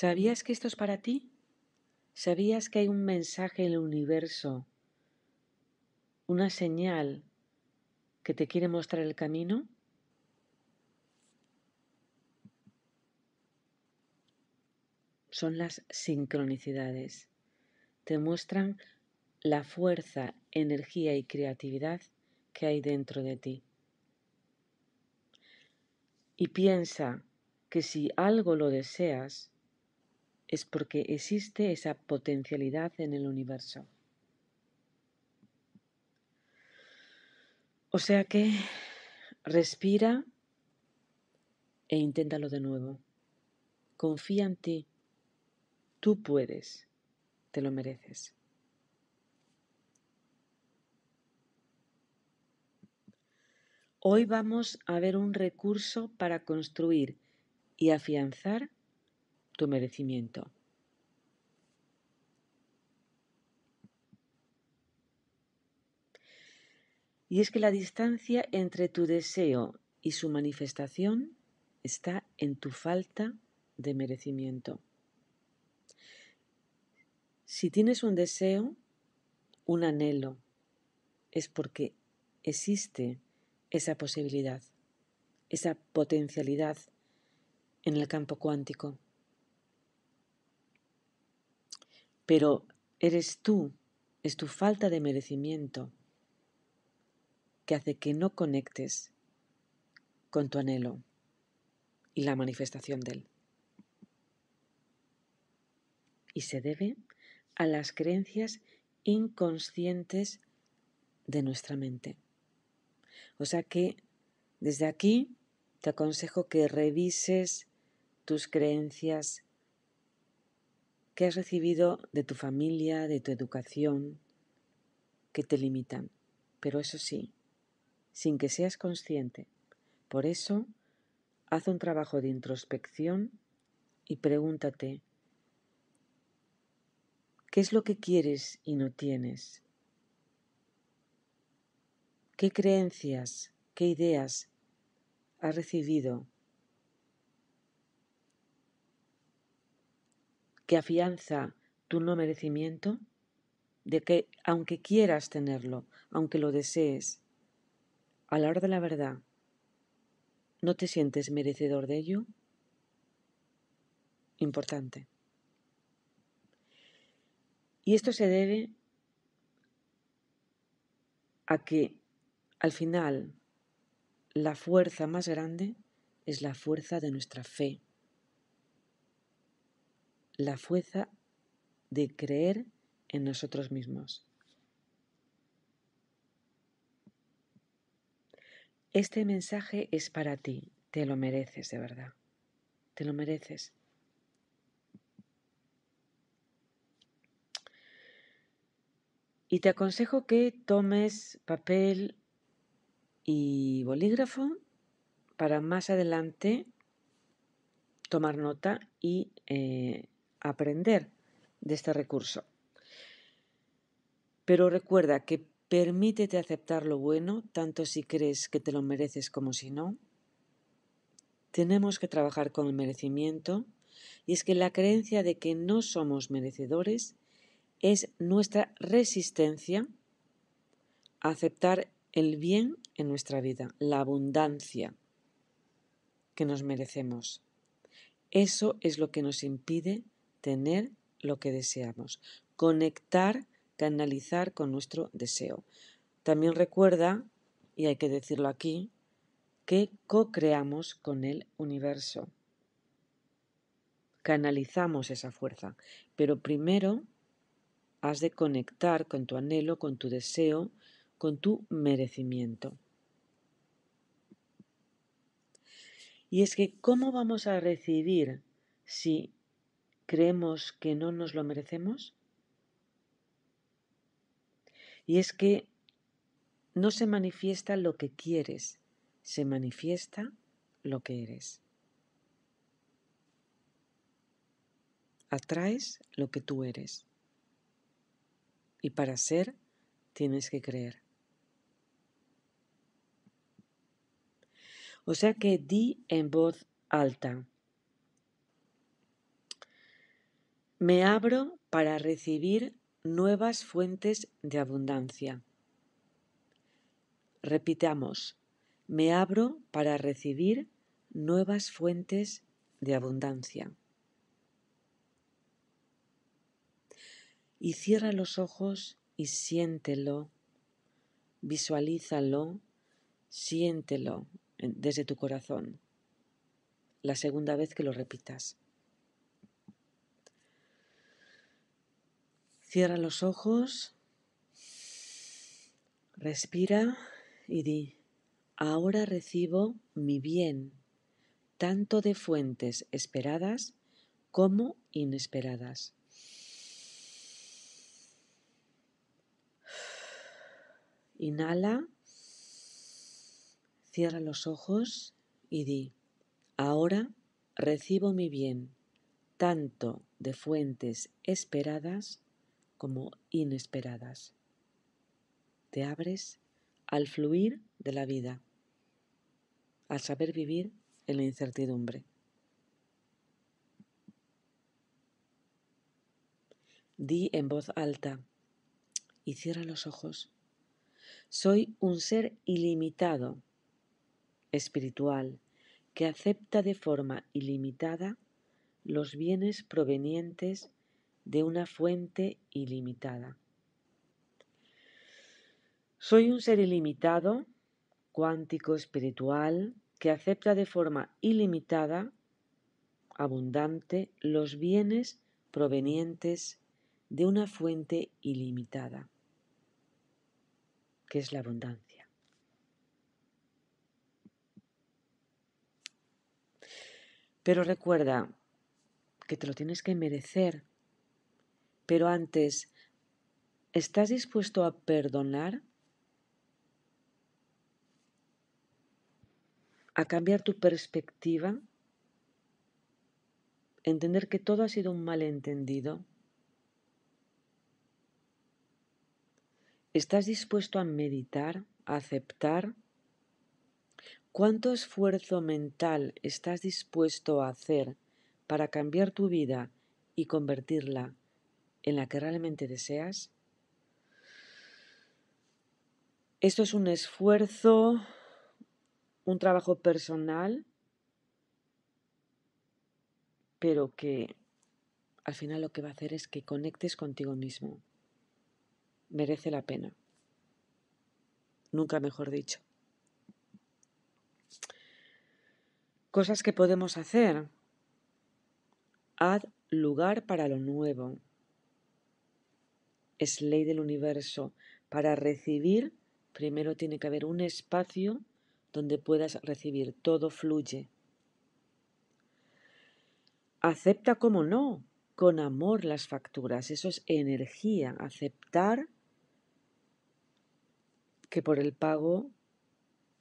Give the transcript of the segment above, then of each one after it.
¿Sabías que esto es para ti? ¿Sabías que hay un mensaje en el universo, una señal que te quiere mostrar el camino? Son las sincronicidades. Te muestran la fuerza, energía y creatividad que hay dentro de ti. Y piensa que si algo lo deseas, es porque existe esa potencialidad en el universo. O sea que respira e inténtalo de nuevo. Confía en ti. Tú puedes. Te lo mereces. Hoy vamos a ver un recurso para construir y afianzar merecimiento. Y es que la distancia entre tu deseo y su manifestación está en tu falta de merecimiento. Si tienes un deseo, un anhelo, es porque existe esa posibilidad, esa potencialidad en el campo cuántico. Pero eres tú, es tu falta de merecimiento que hace que no conectes con tu anhelo y la manifestación de él. Y se debe a las creencias inconscientes de nuestra mente. O sea que desde aquí te aconsejo que revises tus creencias ¿Qué has recibido de tu familia, de tu educación, que te limitan. Pero eso sí, sin que seas consciente. Por eso, haz un trabajo de introspección y pregúntate, ¿qué es lo que quieres y no tienes? ¿Qué creencias, qué ideas has recibido que afianza tu no merecimiento, de que aunque quieras tenerlo, aunque lo desees, a la hora de la verdad, ¿no te sientes merecedor de ello? Importante. Y esto se debe a que al final la fuerza más grande es la fuerza de nuestra fe la fuerza de creer en nosotros mismos. Este mensaje es para ti, te lo mereces de verdad, te lo mereces. Y te aconsejo que tomes papel y bolígrafo para más adelante tomar nota y eh, aprender de este recurso. Pero recuerda que permítete aceptar lo bueno, tanto si crees que te lo mereces como si no. Tenemos que trabajar con el merecimiento, y es que la creencia de que no somos merecedores es nuestra resistencia a aceptar el bien en nuestra vida, la abundancia que nos merecemos. Eso es lo que nos impide tener lo que deseamos, conectar, canalizar con nuestro deseo. También recuerda, y hay que decirlo aquí, que co-creamos con el universo. Canalizamos esa fuerza, pero primero has de conectar con tu anhelo, con tu deseo, con tu merecimiento. Y es que, ¿cómo vamos a recibir si creemos que no nos lo merecemos? Y es que no se manifiesta lo que quieres, se manifiesta lo que eres. Atraes lo que tú eres. Y para ser tienes que creer. O sea que di en voz alta, Me abro para recibir nuevas fuentes de abundancia. Repitamos, me abro para recibir nuevas fuentes de abundancia. Y cierra los ojos y siéntelo, visualízalo, siéntelo desde tu corazón, la segunda vez que lo repitas. Cierra los ojos, respira y di, ahora recibo mi bien, tanto de fuentes esperadas como inesperadas. Inhala, cierra los ojos y di, ahora recibo mi bien, tanto de fuentes esperadas como inesperadas. Te abres al fluir de la vida, al saber vivir en la incertidumbre. Di en voz alta y cierra los ojos. Soy un ser ilimitado, espiritual, que acepta de forma ilimitada los bienes provenientes de una fuente ilimitada. Soy un ser ilimitado, cuántico, espiritual, que acepta de forma ilimitada, abundante, los bienes provenientes de una fuente ilimitada, que es la abundancia. Pero recuerda que te lo tienes que merecer pero antes, ¿estás dispuesto a perdonar? ¿A cambiar tu perspectiva? ¿Entender que todo ha sido un malentendido? ¿Estás dispuesto a meditar, a aceptar? ¿Cuánto esfuerzo mental estás dispuesto a hacer para cambiar tu vida y convertirla en la que realmente deseas. Esto es un esfuerzo, un trabajo personal, pero que al final lo que va a hacer es que conectes contigo mismo. Merece la pena. Nunca mejor dicho. Cosas que podemos hacer. Haz lugar para lo nuevo es ley del universo. Para recibir, primero tiene que haber un espacio donde puedas recibir. Todo fluye. Acepta como no, con amor las facturas. Eso es energía. Aceptar que por el pago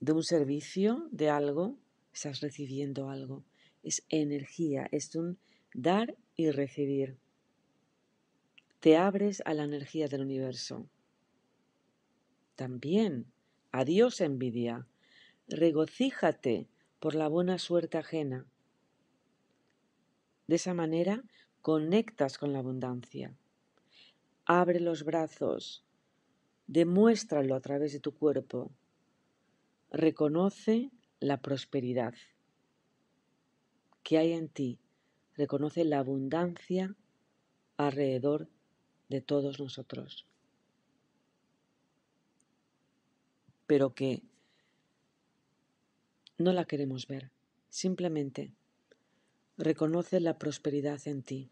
de un servicio, de algo, estás recibiendo algo. Es energía, es un dar y recibir te abres a la energía del universo. También, adiós envidia, regocíjate por la buena suerte ajena. De esa manera conectas con la abundancia. Abre los brazos, demuéstralo a través de tu cuerpo. Reconoce la prosperidad que hay en ti. Reconoce la abundancia alrededor de de todos nosotros, pero que no la queremos ver, simplemente reconoce la prosperidad en ti,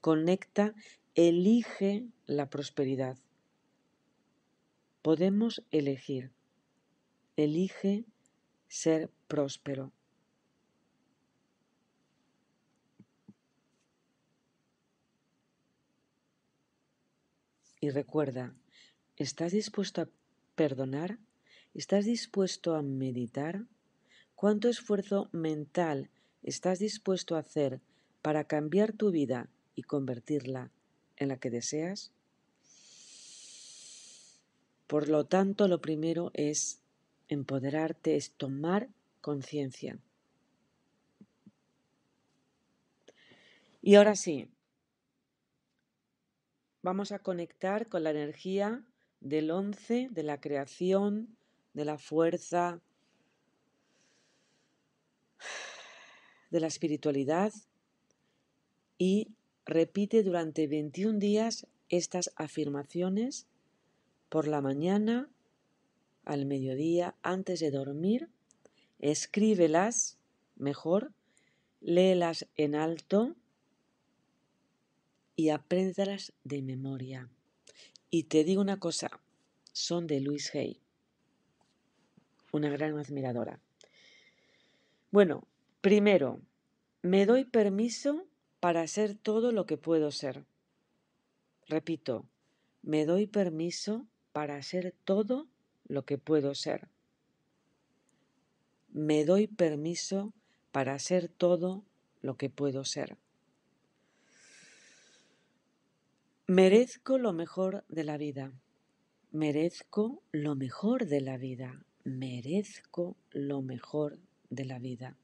conecta, elige la prosperidad. Podemos elegir, elige ser próspero. Y recuerda, ¿estás dispuesto a perdonar? ¿Estás dispuesto a meditar? ¿Cuánto esfuerzo mental estás dispuesto a hacer para cambiar tu vida y convertirla en la que deseas? Por lo tanto, lo primero es empoderarte, es tomar conciencia. Y ahora sí, vamos a conectar con la energía del 11, de la creación, de la fuerza, de la espiritualidad y repite durante 21 días estas afirmaciones por la mañana, al mediodía, antes de dormir. Escríbelas mejor, léelas en alto y apréndalas de memoria. Y te digo una cosa, son de Luis Hay, una gran admiradora. Bueno, primero, me doy permiso para ser todo lo que puedo ser. Repito, me doy permiso para ser todo lo que puedo ser. Me doy permiso para ser todo lo que puedo ser. Merezco lo mejor de la vida. Merezco lo mejor de la vida. Merezco lo mejor de la vida.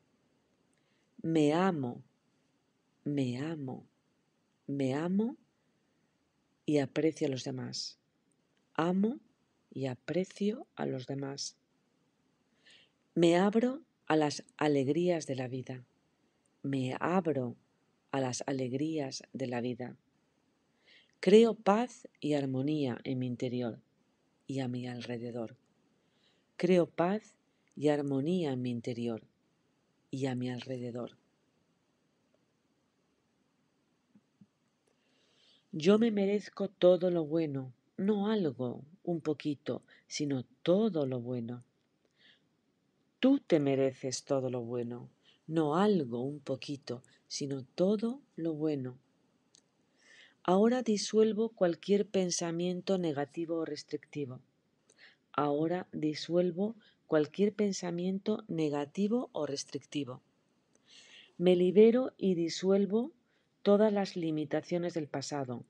Me amo. Me amo. Me amo y aprecio a los demás. Amo y aprecio a los demás. Me abro a las alegrías de la vida. Me abro a las alegrías de la vida. Creo paz y armonía en mi interior y a mi alrededor. Creo paz y armonía en mi interior y a mi alrededor. Yo me merezco todo lo bueno, no algo, un poquito, sino todo lo bueno. Tú te mereces todo lo bueno, no algo, un poquito, sino todo lo bueno. Ahora disuelvo cualquier pensamiento negativo o restrictivo. Ahora disuelvo cualquier pensamiento negativo o restrictivo. Me libero y disuelvo todas las limitaciones del pasado.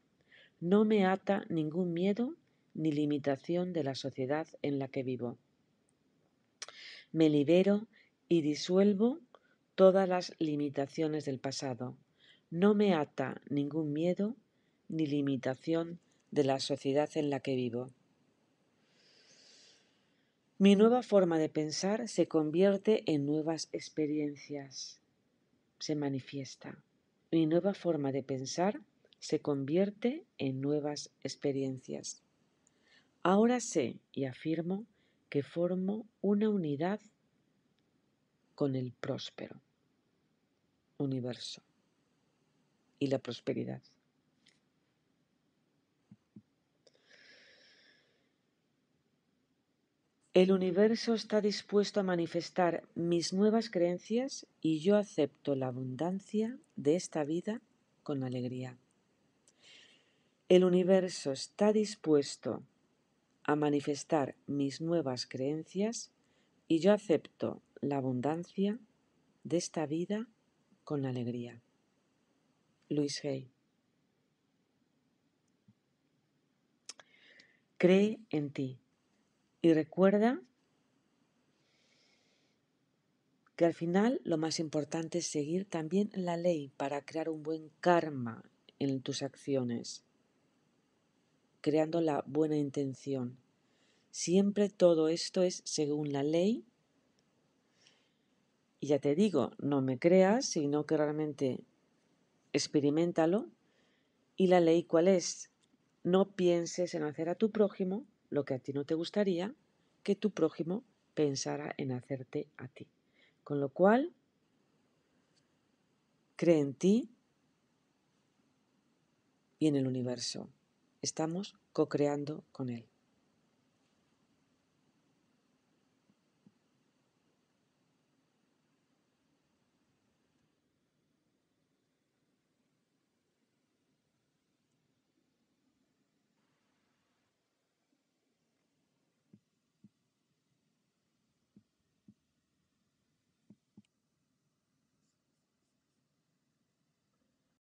No me ata ningún miedo ni limitación de la sociedad en la que vivo. Me libero y disuelvo todas las limitaciones del pasado. No me ata ningún miedo ni limitación de la sociedad en la que vivo. Mi nueva forma de pensar se convierte en nuevas experiencias, se manifiesta. Mi nueva forma de pensar se convierte en nuevas experiencias. Ahora sé y afirmo que formo una unidad con el próspero universo y la prosperidad. El universo está dispuesto a manifestar mis nuevas creencias y yo acepto la abundancia de esta vida con alegría. El universo está dispuesto a manifestar mis nuevas creencias y yo acepto la abundancia de esta vida con alegría. Luis Hay. Cree en ti. Y recuerda que al final lo más importante es seguir también la ley para crear un buen karma en tus acciones, creando la buena intención. Siempre todo esto es según la ley. Y ya te digo, no me creas, sino que realmente experimentalo. ¿Y la ley cuál es? No pienses en hacer a tu prójimo lo que a ti no te gustaría que tu prójimo pensara en hacerte a ti. Con lo cual, cree en ti y en el universo. Estamos co-creando con él.